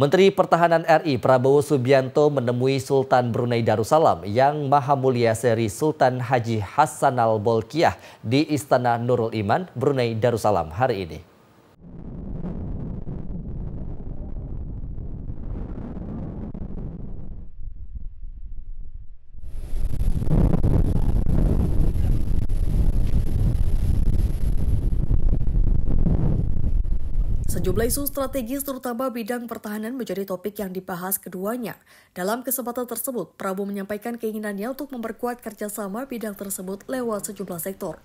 Menteri Pertahanan RI Prabowo Subianto menemui Sultan Brunei Darussalam yang Maha Mulia Seri Sultan Haji Hassanal Bolkiah di Istana Nurul Iman, Brunei Darussalam hari ini. Sejumlah isu strategis terutama bidang pertahanan menjadi topik yang dibahas keduanya. Dalam kesempatan tersebut, Prabowo menyampaikan keinginannya untuk memperkuat kerjasama bidang tersebut lewat sejumlah sektor.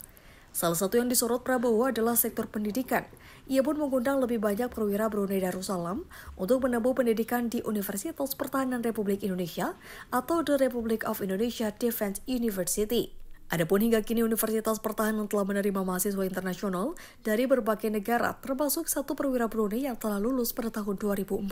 Salah satu yang disorot Prabowo adalah sektor pendidikan. Ia pun mengundang lebih banyak perwira Brunei Darussalam untuk menempuh pendidikan di Universitas Pertahanan Republik Indonesia atau The Republic of Indonesia Defense University. Adapun hingga kini Universitas Pertahanan telah menerima mahasiswa internasional dari berbagai negara, termasuk satu perwira Brunei yang telah lulus pada tahun 2014.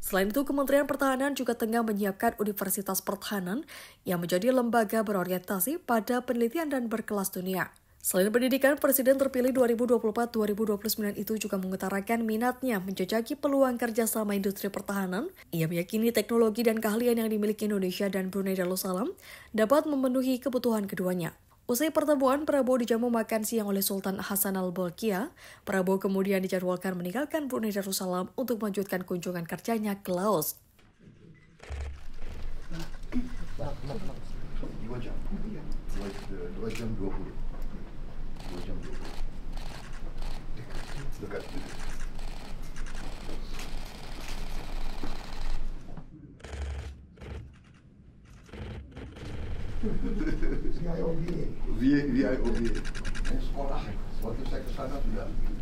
Selain itu, Kementerian Pertahanan juga tengah menyiapkan Universitas Pertahanan yang menjadi lembaga berorientasi pada penelitian dan berkelas dunia. Selain pendidikan, Presiden terpilih 2024-2029 itu juga mengutarakan minatnya menjajaki peluang kerjasama industri pertahanan. Ia meyakini teknologi dan keahlian yang dimiliki Indonesia dan Brunei Darussalam dapat memenuhi kebutuhan keduanya. Usai pertemuan, Prabowo dijamu makan siang oleh Sultan Hasan al Bolkiah. Prabowo kemudian dijadwalkan meninggalkan Brunei Darussalam untuk melanjutkan kunjungan kerjanya ke Laos. Dua jam. Dua jam 20. aqui. Do capítulo. Vi, vi, vi. Skoda. Svarte sekretær, da bliver.